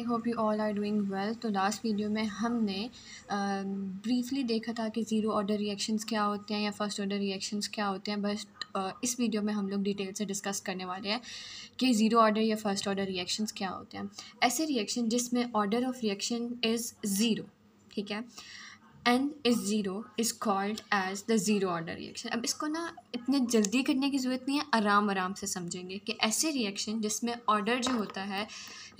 I hope you all are doing well तो last video में हमने ब्रीफली uh, देखा था कि ज़ीरो ऑर्डर रिएक्शंस क्या होते हैं या फर्स्ट ऑर्डर रिएक्शंस क्या होते हैं बस uh, इस वीडियो में हम लोग डिटेल से डिस्कस करने वाले हैं कि ज़ीरो ऑर्डर या फर्स्ट ऑर्डर रिएक्शंस क्या होते हैं ऐसे रिएक्शन जिसमें order of reaction is zero ठीक है N is zero is called as the zero order reaction अब इसको ना इतने जल्दी करने की ज़रूरत नहीं है आराम आराम से समझेंगे कि ऐसे रिएक्शन जिसमें ऑर्डर जो होता है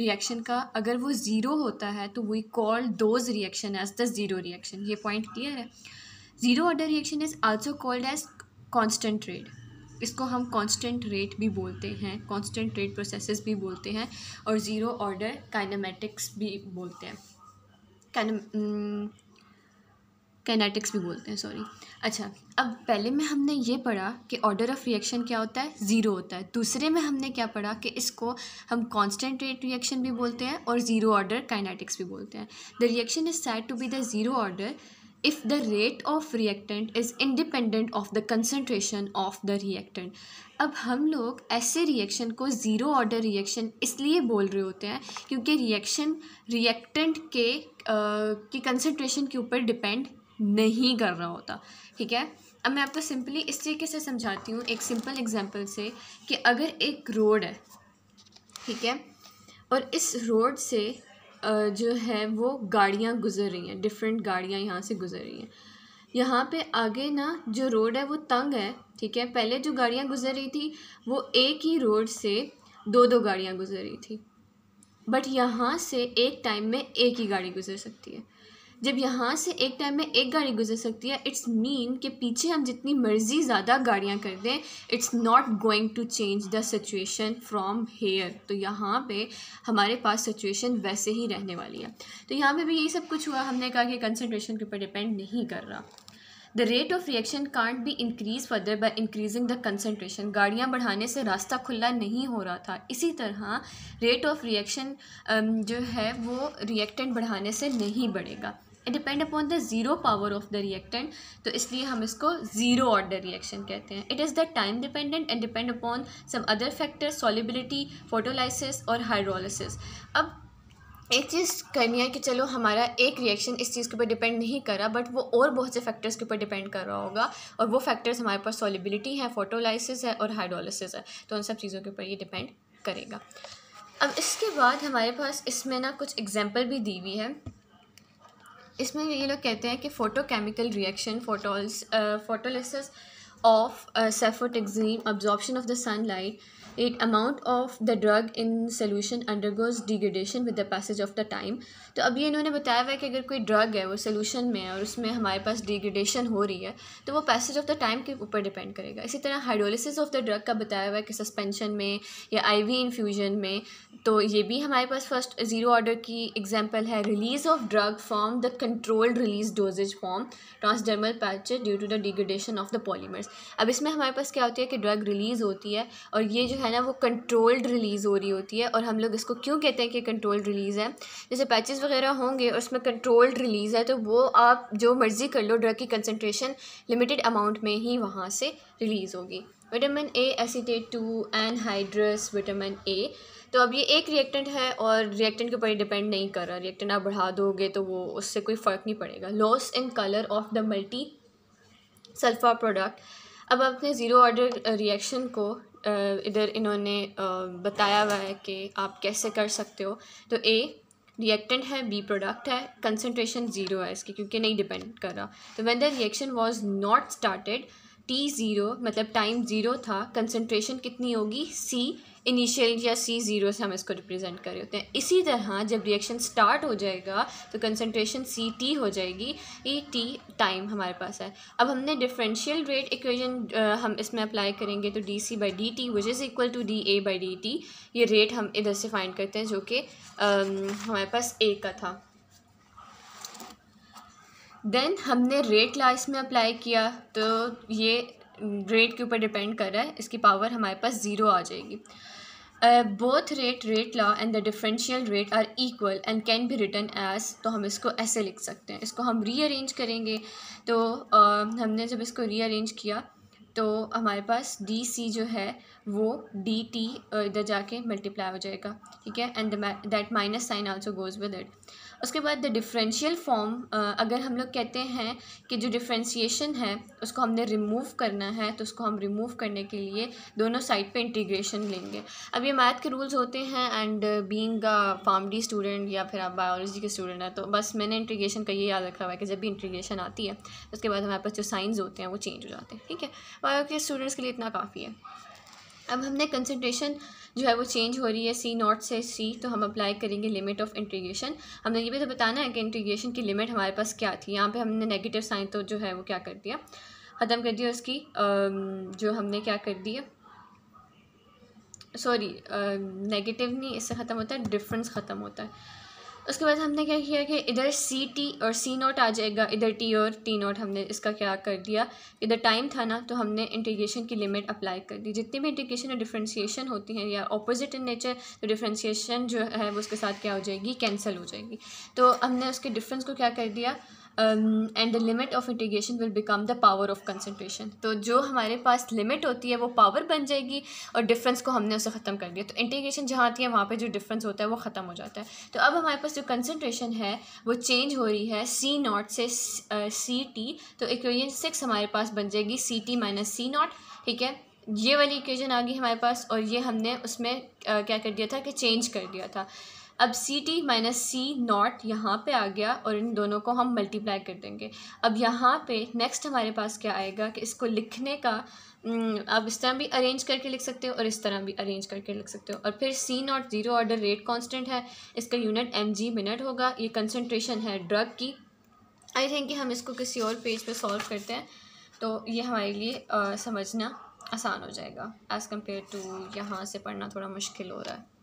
रिएक्शन का अगर वो ज़ीरो होता है तो we call those reaction as the zero reaction ये पॉइंट क्लियर है zero order reaction is also called as constant rate इसको हम कॉन्स्टेंट रेट भी बोलते हैं कॉन्स्टेंट रेट प्रोसेस भी बोलते हैं और ज़ीरो ऑर्डर काइनामेटिक्स भी बोलते हैं mm, कैनेटिक्स भी बोलते हैं सॉरी अच्छा अब पहले में हमने ये पढ़ा कि ऑर्डर ऑफ रिएक्शन क्या होता है ज़ीरो होता है दूसरे में हमने क्या पढ़ा कि इसको हम कॉन्स्टेंट रेट रिएक्शन भी बोलते हैं और ज़ीरो ऑर्डर काइनेटिक्स भी बोलते हैं the reaction is said to be the zero order if the rate of reactant is independent of the concentration of the reactant अब हम लोग ऐसे रिएक्शन को ज़ीरो ऑर्डर रिएक्शन इसलिए बोल रहे होते हैं क्योंकि रिएक्शन रिएक्टेंट के आ, की कंसंट्रेशन के ऊपर डिपेंड नहीं कर रहा होता ठीक है अब मैं आपको सिंपली इस तरीके से समझाती हूँ एक सिंपल एग्जांपल से कि अगर एक रोड है ठीक है और इस रोड से जो है वो गाड़ियाँ गुजर रही हैं डिफरेंट गाड़ियाँ यहाँ से गुजर रही हैं यहाँ पे आगे ना जो रोड है वो तंग है ठीक है पहले जो गाड़ियाँ गुजर रही थी वो एक ही रोड से दो दो गाड़ियाँ गुजर रही थी बट यहाँ से एक टाइम में एक ही गाड़ी गुजर सकती है जब यहाँ से एक टाइम में एक गाड़ी गुजर सकती है इट्स मीन कि पीछे हम जितनी मर्जी ज़्यादा गाड़ियाँ कर दें it's not going to change the situation from here तो यहाँ पे हमारे पास सिचुएशन वैसे ही रहने वाली है तो यहाँ पे भी यही सब कुछ हुआ हमने कहा कि कंसनट्रेशन के ऊपर डिपेंड नहीं कर रहा the rate of reaction can't be increase further by increasing the concentration गाड़ियाँ बढ़ाने से रास्ता खुला नहीं हो रहा था इसी तरह रेट ऑफ रिएक्शन जो है वो रिएक्टेंट बढ़ाने से नहीं बढ़ेगा depend upon the zero power of the reactant तो इसलिए हम इसको ज़ीरो ऑर्डर रिएक्शन कहते हैं it is the time dependent and depend upon some other factors solubility photolysis और हाइड्रोलिसिस अब एक चीज़ करनी है कि चलो हमारा एक रिएक्शन इस चीज़ के ऊपर डिपेंड नहीं कर रहा बट वो और बहुत से फैक्टर्स के ऊपर डिपेंड कर रहा होगा और वो फैक्टर्स हमारे पास सॉलिबिलिटी है फोटोलाइसिस है और हाइड्रोलिसिस है तो उन सब चीज़ों के ऊपर ये डिपेंड करेगा अब इसके बाद हमारे पास इसमें ना कुछ एग्जाम्पल भी दी हुई है इसमें ये लोग कहते हैं कि photo chemical reaction photolysis photolysis of cefotaxime absorption of the sunlight amount of the drug in in undergoes degradation with the passage of the time तो अभी इन्होंने बताया हुआ है कि अगर कोई ड्रग है वो सोल्यूशन में है और उसमें हमारे पास डिग्रेडेशन हो रही है तो वो पैसेज ऑफ द टाइम के ऊपर डिपेंड करेगा इसी तरह हाइड्रोलिसिस ऑफ द ड्रग का बताया हुआ है कि सस्पेंशन में या आई वी इन्फ्यूजन में तो ये भी हमारे पास फर्स्ट ज़ीरो ऑर्डर की एग्जाम्पल है release of drug form the controlled release dosage form transdermal patch due to the degradation of the polymers अब इसमें हमारे पास क्या होती है कि ड्रग रिलीज़ होती है और ये जो है ना वो कंट्रोल्ड रिलीज़ हो रही होती है और हम लोग इसको क्यों कहते हैं कि कंट्रोल्ड रिलीज़ है जैसे पैचेस वगैरह होंगे और उसमें कंट्रोल्ड रिलीज़ है तो वो आप जो मर्ज़ी कर लो ड्रग की कंसनट्रेशन लिमिटेड अमाउंट में ही वहाँ से रिलीज़ होगी vitamin A acetate to anhydrous vitamin A तो अब ये एक रिएक्टेंट है और रिएक्टेंट के ऊपर डिपेंड नहीं कर रहा रिएक्टेंट आप बढ़ा दोगे तो वो उससे कोई फ़र्क नहीं पड़ेगा loss in colour of the multi sulpha product अब अपने ज़ीरो ऑर्डर रिएक्शन को इधर इन्होंने बताया हुआ है कि आप कैसे कर सकते हो तो ए रिएक्टेंट है बी प्रोडक्ट है कंसनट्रेशन ज़ीरो है इसकी क्योंकि नहीं डिपेंड कर रहा तो when the reaction was not started T zero मतलब टाइम ज़ीरो था कंसनट्रेशन कितनी होगी सी इनिशियल या सी ज़ीरो से हम इसको रिप्रेजेंट कर रहे होते हैं इसी तरह जब रिएक्शन स्टार्ट हो जाएगा तो कंसनट्रेशन सी टी हो जाएगी ये टी टाइम हमारे पास है अब हमने डिफरेंशियल रेट इक्वेशन हम इसमें अप्लाई करेंगे तो D C by D T which is equal to D A by D T ये रेट हम इधर से फाइंड करते हैं जो कि हमारे पास ए का था देन हमने रेट ला में अप्लाई किया तो ये रेट के ऊपर डिपेंड कर रहा है इसकी पावर हमारे पास ज़ीरो आ जाएगी both rate rate law and the differential rate are equal and can be written as तो हम इसको ऐसे लिख सकते हैं इसको हम रीअरेंज करेंगे तो uh, हमने जब इसको रीअरेंज किया तो हमारे पास डी सी जो है वो डी टी uh, इधर जाके मल्टीप्लाई हो जाएगा ठीक है and that minus sign also goes with it उसके बाद द डिफरेंशियल फॉर्म अगर हम लोग कहते हैं कि जो डिफरेंशिएशन है उसको हमने रिमूव करना है तो उसको हम रिमूव करने के लिए दोनों साइड पे इंटीग्रेशन लेंगे अब ये मैथ के रूल्स होते हैं एंड बींग फार्मडी स्टूडेंट या फिर आप बायोलॉजी के स्टूडेंट हैं तो बस मैंने इंटीग्रेशन का ये याद रखा हुआ है कि जब भी इंटीग्रेशन आती है उसके बाद हमारे पास जो साइंस होते हैं वो चेंज हो जाते हैं ठीक है बायो के स्टूडेंट्स के लिए इतना काफ़ी है अब हमने कंसनट्रेशन जो है वो चेंज हो रही है सी नॉट से सी तो हम अप्लाई करेंगे लिमिट ऑफ इंटीग्रेशन हमने ये भी तो बताना है कि इंटीग्रेशन की लिमिट हमारे पास क्या थी यहाँ पे हमने नेगेटिव साइन तो जो है वो क्या कर दिया ख़त्म कर दिया उसकी जो हमने क्या कर दिया सॉरी नेगेटिव नहीं इससे ख़त्म होता है डिफरेंस ख़त्म होता है उसके बाद हमने क्या किया कि इधर सी टी और सी नोट आ जाएगा इधर टी और टी नोट हमने इसका क्या कर दिया इधर टाइम था ना तो हमने इंटीग्रेशन की लिमिट अप्लाई कर दी जितनी भी इंटीग्रेशन और डिफ्रेंसीशन होती हैं या ऑपोजिट इन नेचर तो डिफ्रेंसीशन जो है वो उसके साथ क्या हो जाएगी कैंसिल हो जाएगी तो हमने उसके डिफ्रेंस को क्या कर दिया and the limit of integration will become the power of concentration तो जो हमारे पास लिमिट होती है वो पावर बन जाएगी और डिफरेंस को हमने उसे ख़त्म कर दिया तो इंटीग्रेशन जहाँ आती है वहाँ पर जो डिफरेंस होता है वो ख़त्म हो जाता है तो अब हमारे पास जो कंसनट्रेशन है वो चेंज हो रही है सी नॉट से सी uh, टी तो इक्वेशन सिक्स हमारे पास बन जाएगी C T minus C naught ठीक है ये वाली इक्वेशन आ गई हमारे पास और ये हमने उसमें आ, uh, क्या कर दिया था कि चेंज कर दिया था अब C T minus C naught यहाँ पे आ गया और इन दोनों को हम मल्टीप्लाई कर देंगे अब यहाँ पे नेक्स्ट हमारे पास क्या आएगा कि इसको लिखने का हम्म, आप इस तरह भी अरेंज करके लिख सकते हो और इस तरह भी अरेंज करके लिख सकते हो और फिर C naught zero order rate constant है इसका यूनिट एम जी मिनट होगा ये कंसनट्रेशन है ड्रग की आई थिंक कि हम इसको किसी और पेज पे सॉल्व करते हैं तो ये हमारे लिए आ, समझना आसान हो जाएगा एज़ कम्पेयर टू यहाँ से पढ़ना थोड़ा मुश्किल हो रहा है